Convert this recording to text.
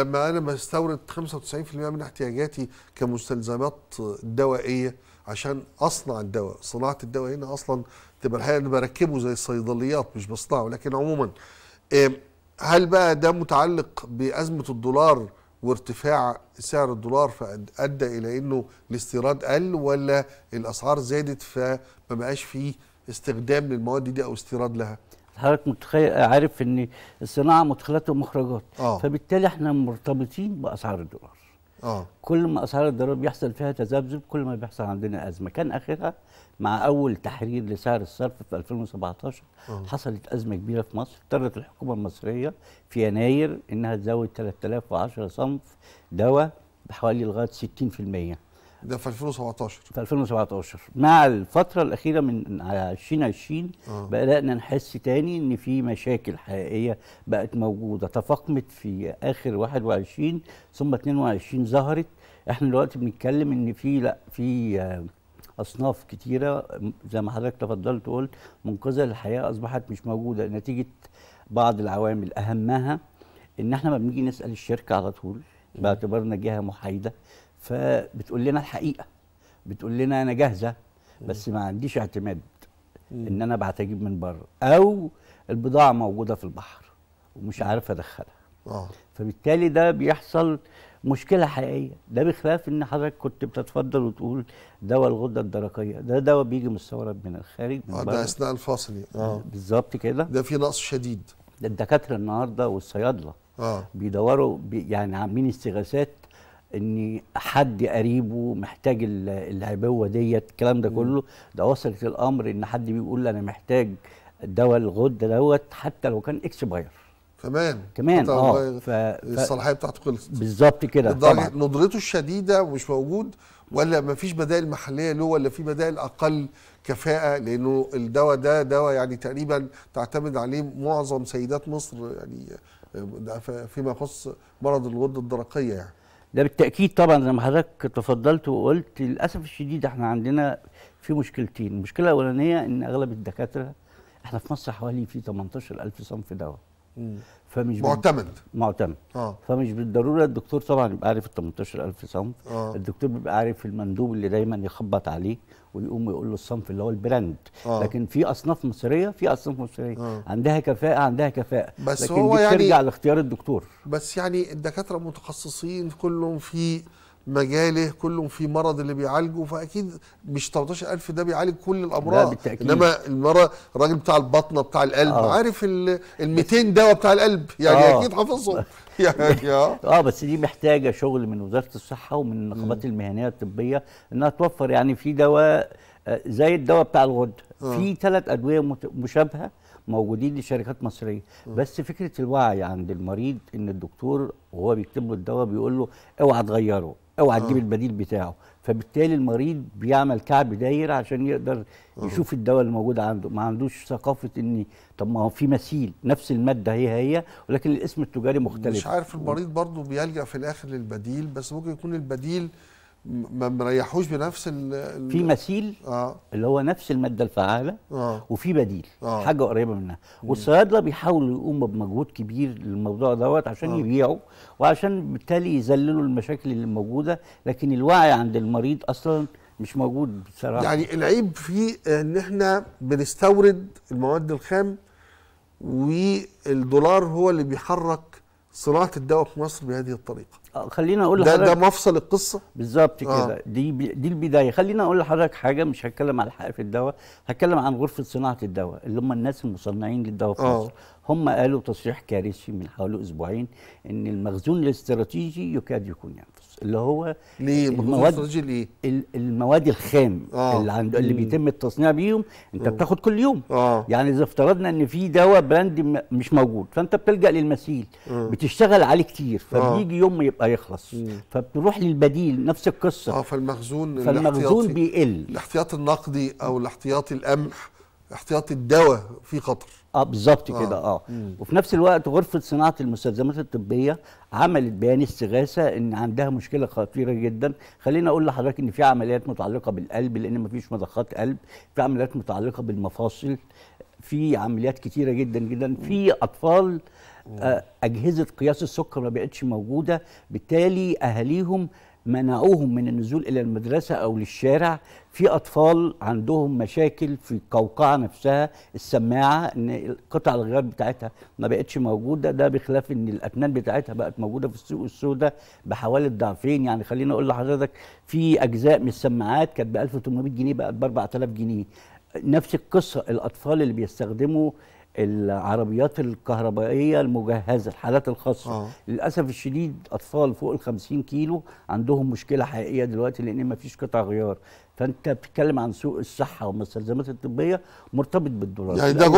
لما انا بستورد 95% من احتياجاتي كمستلزمات دوائيه عشان اصنع الدواء، صناعه الدواء هنا اصلا تبقى الحقيقه انا بركبه زي الصيدليات مش بصنعه، لكن عموما إيه، هل بقى ده متعلق بازمه الدولار وارتفاع سعر الدولار فادى الى انه الاستيراد قل ولا الاسعار زادت فما بقاش فيه استخدام للمواد دي او استيراد لها؟ حضرتك متخيل عارف ان الصناعه مدخلات ومخرجات أوه. فبالتالي احنا مرتبطين باسعار الدولار أوه. كل ما اسعار الدولار بيحصل فيها تذبذب كل ما بيحصل عندنا ازمه كان اخرها مع اول تحرير لسعر الصرف في 2017 أوه. حصلت ازمه كبيره في مصر اضطرت الحكومه المصريه في يناير انها تزود 3010 صنف دواء بحوالي لغايه 60% ده في 2017 في 2017 مع الفتره الاخيره من 2020 آه. بدانا نحس تاني ان في مشاكل حقيقيه بقت موجوده تفاقمت في اخر 21 ثم 22 ظهرت احنا دلوقتي بنتكلم ان في لا في آه، اصناف كتيره زي ما حضرتك تفضلت وقلت منقذه للحياه اصبحت مش موجوده نتيجه بعض العوامل اهمها ان احنا ما بنيجي نسال الشركه على طول باعتبارنا جهه محايده فبتقول لنا الحقيقه بتقول لنا انا جاهزه بس ما عنديش اعتماد ان انا ابعت اجيب من بره او البضاعه موجوده في البحر ومش عارف ادخلها اه فبالتالي ده بيحصل مشكله حقيقيه ده بخلاف ان حضرتك كنت بتتفضل وتقول دواء الغده الدرقيه ده دواء بيجي مستورد من الخارج من آه، ده اثناء الفصلي اه بالظبط كده ده في نقص شديد ده الدكاتره النهارده والصيادله اه بيدوروا بي يعني عاملين استغاثات ان حد قريبه محتاج الهبوه ديت الكلام ده كله ده وصلت الامر ان حد بيقول انا محتاج دواء الغده دوت حتى لو كان اكسباير كمان كمان اه ف... الصلاحيه بتاعته خلصت بالظبط كده طبعا ندرته الشديده ومش موجود ولا ما فيش بدائل محليه له ولا في بدائل اقل كفاءه لانه الدواء ده دواء يعني تقريبا تعتمد عليه معظم سيدات مصر يعني آه، فيما يخص مرض الغده الدرقيه يعني ده بالتاكيد طبعا زي ما حضرتك تفضلت وقلت للاسف الشديد احنا عندنا في مشكلتين المشكله الاولانيه ان اغلب الدكاتره احنا في مصر حوالي في 18000 صنف دواء فمش معتمد معتمد اه فمش بالضروره الدكتور طبعا يبقى عارف ال 18000 صنف آه. الدكتور بيبقى عارف المندوب اللي دايما يخبط عليه ويقوم يقول له الصنف اللي هو البراند آه. لكن في اصناف مصريه في اصناف مصريه آه. عندها كفاءه عندها كفاءه بس لكن هو دي يعني بترجع لاختيار الدكتور بس يعني الدكاتره متخصصين كلهم في مجاله كله في مرض اللي بيعالجه فاكيد مش 13000 ده بيعالج كل الامراض بالتأكيد. انما المره الراجل بتاع البطنه بتاع القلب آه. عارف ال 200 دواء بتاع القلب يعني آه. اكيد حافظهم يعني اه اه بس دي محتاجه شغل من وزاره الصحه ومن النقابات المهنيه الطبيه انها توفر يعني في دواء آه، زي الدواء بتاع الغده آه. في ثلاث ادويه مشابهه موجودين لشركات مصريه بس فكره الوعي عند المريض ان الدكتور وهو بيكتب له الدواء بيقول له اوعى تغيره اوعى تجيب آه. البديل بتاعه فبالتالي المريض بيعمل كعب داير عشان يقدر آه. يشوف الدواء اللي موجود عنده ما عندوش ثقافه ان طب ما هو في مثيل نفس الماده هي هي ولكن الاسم التجاري مختلف مش عارف المريض برضه بيلجا في الاخر للبديل بس ممكن يكون البديل ما مريحوش بنفس ال في مثيل آه. اللي هو نفس الماده الفعاله آه. وفي بديل آه. حاجه قريبه منها والصيادله بيحاولوا يقوموا بمجهود كبير للموضوع دوت عشان آه. يبيعوا وعشان بالتالي يذللوا المشاكل اللي موجوده لكن الوعي عند المريض اصلا مش موجود بصراحه يعني العيب في ان احنا بنستورد المواد الخام والدولار هو اللي بيحرك صناعه الدواء في مصر بهذه الطريقه خلينا اقول لحضرتك ده ده مفصل القصه بالظبط آه. كده دي دي البدايه خلينا اقول لحضرتك حاجه مش هتكلم على حق في الدواء هتكلم عن غرفه صناعه الدواء اللي هم الناس المصنعين للدواء في آه. مصر هم قالوا تصريح كارثي من حوالي اسبوعين ان المخزون الاستراتيجي يكاد يكون ينقص اللي هو ليه المواد ليه؟ المواد الخام آه. اللي عند اللي بيتم التصنيع بيهم انت آه. بتاخد كل يوم آه. يعني اذا افترضنا ان في دواء براند مش موجود فانت بتلجا للمثيل آه. بتشتغل عليه كتير آه. فبيجي يوم يبقى يخلص آه. فبتروح للبديل نفس القصه اه فالمخزون فالمخزون بيقل الاحتياط النقدي او الاحتياطي القمح احتياطي الدواء في خطر اه بالظبط آه. كده اه آه. وفي نفس الوقت غرفه صناعه المستلزمات الطبيه عملت بيان استغاثه ان عندها مشكله خطيره جدا خليني اقول لحضرتك ان في عمليات متعلقه بالقلب لان مفيش مضخات قلب في عمليات متعلقه بالمفاصل في عمليات كتيره جدا جدا في اطفال آه اجهزه قياس السكر ما بقتش موجوده بالتالي اهاليهم منعوهم من النزول الى المدرسه او للشارع في اطفال عندهم مشاكل في القوقعه نفسها السماعه ان قطع الغيار بتاعتها ما بقتش موجوده ده بخلاف ان الاسنان بتاعتها بقت موجوده في السوق السوداء بحوالي الضعفين يعني خليني اقول لحضرتك في اجزاء من السماعات كانت ب 1800 جنيه بقت ب 4000 جنيه نفس القصه الاطفال اللي بيستخدموا العربيات الكهربائيه المجهزه الحالات الخاصه آه. للاسف الشديد اطفال فوق الخمسين كيلو عندهم مشكله حقيقيه دلوقتي لان ما فيش قطع غيار فانت بتتكلم عن سوق الصحه والمستلزمات الطبيه مرتبط بالدولار يعني ده